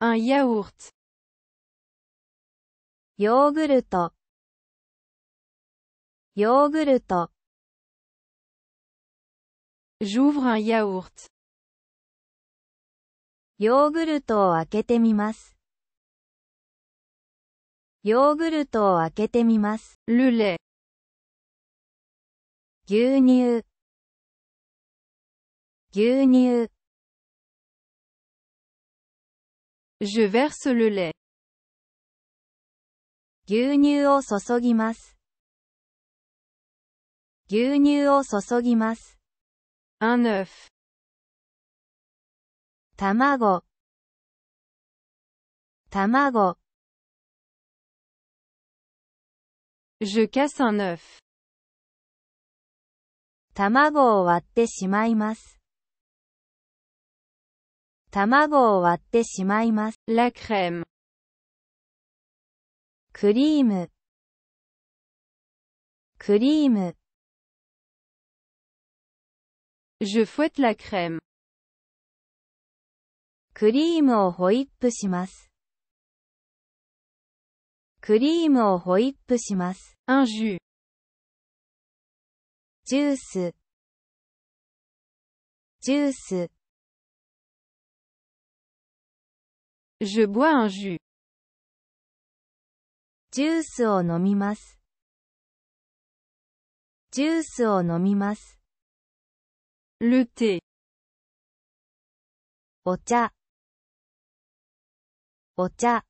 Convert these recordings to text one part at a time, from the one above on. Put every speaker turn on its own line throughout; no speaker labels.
Un yaourt. ヨーグルトヨーグルト J'ouvre un yaourt. ヨーグルトを開けてみます。ヨーグルトを開けてみます。ルレ。牛乳牛乳 Je verse le lait. 牛乳を注ぎます。牛乳を注ぎます。un œuf 卵卵 Je casse un œuf 卵を割ってしまいます。卵を割ってしまいます。La crème. クリーム、クリーム、Je fouette la crème. クリームをホイップします。クリームをホイップします。Un jus. ジュース、ジュース、Je bois un jus. ジュースを飲みます。ジュースを飲みます。Le thé. お茶。お茶。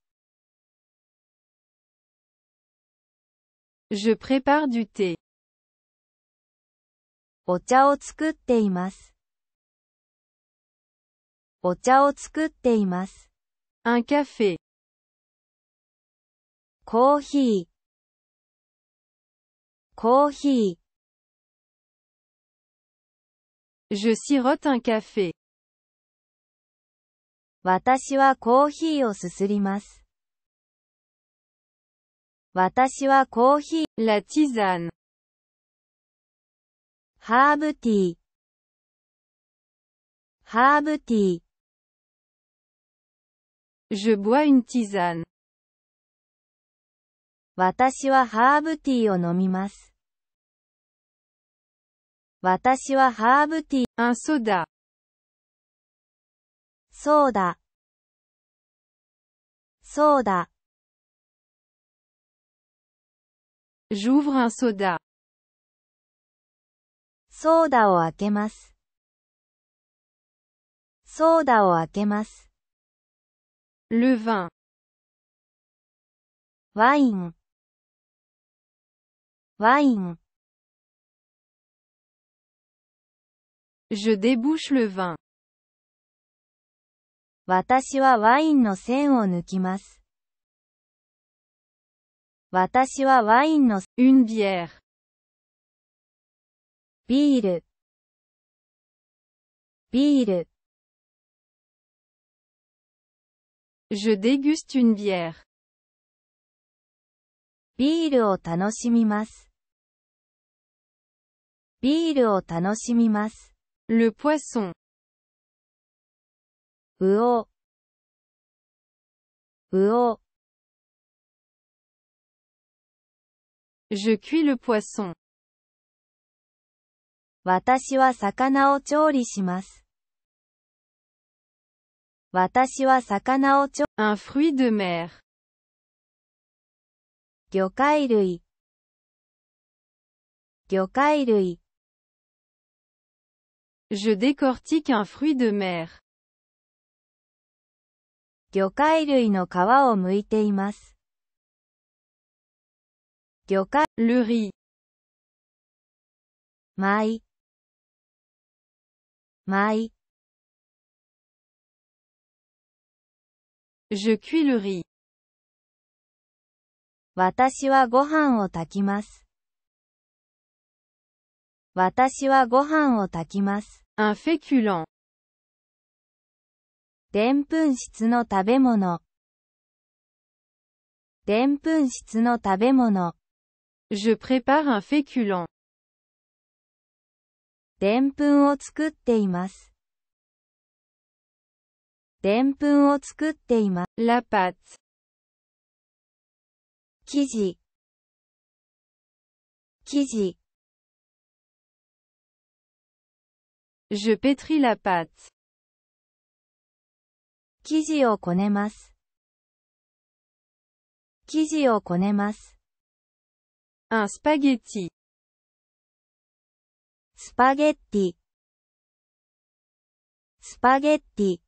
Je prépare du thé. お茶を作っています。お茶を作っています。Un café. コーヒーコーヒー Je sirote un café. 私はコーヒーをすすります。私はコーヒー、la tisane。ハーブティー、ハーブティー。Je bois une tisane. 私はハーブティーを飲みます。私はハーブティー、そうだ。そうだ。J'ouvre un soda. ソーダを開けます。ソーダを開けます。Le vin. Wine. Wine. Je débouche le vin. 私はワインの線を抜きます。私はワインの une bière ビールビール Je déguste une bière. ビールを楽しみます。ビールを楽しみます。Le poisson. うお。うお。Je cuis le poisson. 私は魚を調理します。私は魚をちょ、un fruit de mer。魚介類。魚介類。Je décortique un fruit de mer. 魚介類の皮を剥いています。魚介、le riz。舞。舞。Je cuis le riz. 私はご飯を炊きます。私はご飯を炊きます。un féculent。でんぷん質の食べ物。でんぷん質の食べ物。je prépare un féculent。でんぷんを作っています。でんぷんを作っています。ラパツ。生地。生地。Je pétris la pâte. 生地をこねます。生地をこねます。un spaghetti. スパゲッティ。スパゲッティ。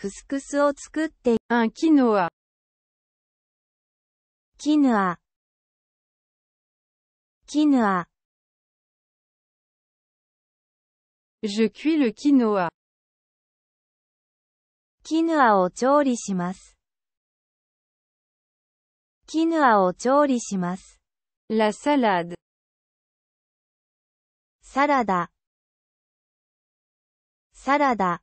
クスクスを作って、un quinoa。キヌア。キヌア。Je cuis le quinoa. キヌアを調理します。キヌアを調理します。La salade. サラダ。サラダ。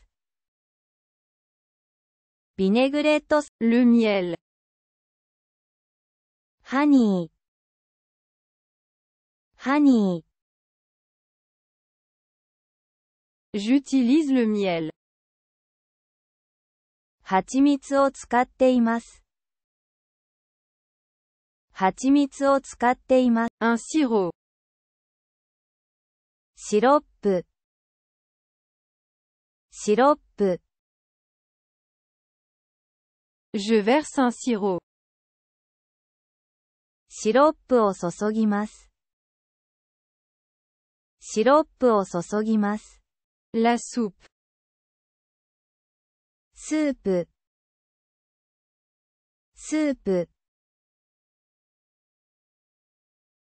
vinaigrette, le miel, honey, honey. J'utilise le miel. 蜂蜜を使っています。蜂蜜を使っています。un sirop. シロップ。シロップ。Je verse un sirop. La soupe.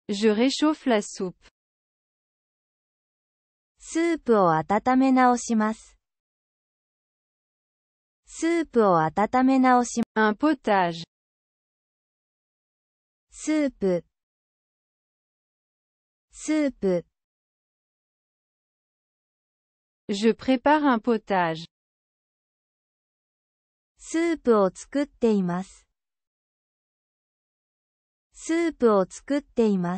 Je réchauffe la soupe. Soupe を温め直します.スープを温め直し、un potage。スープ、スープ。Je prépare un potage. スープを作っています。スープを作っています。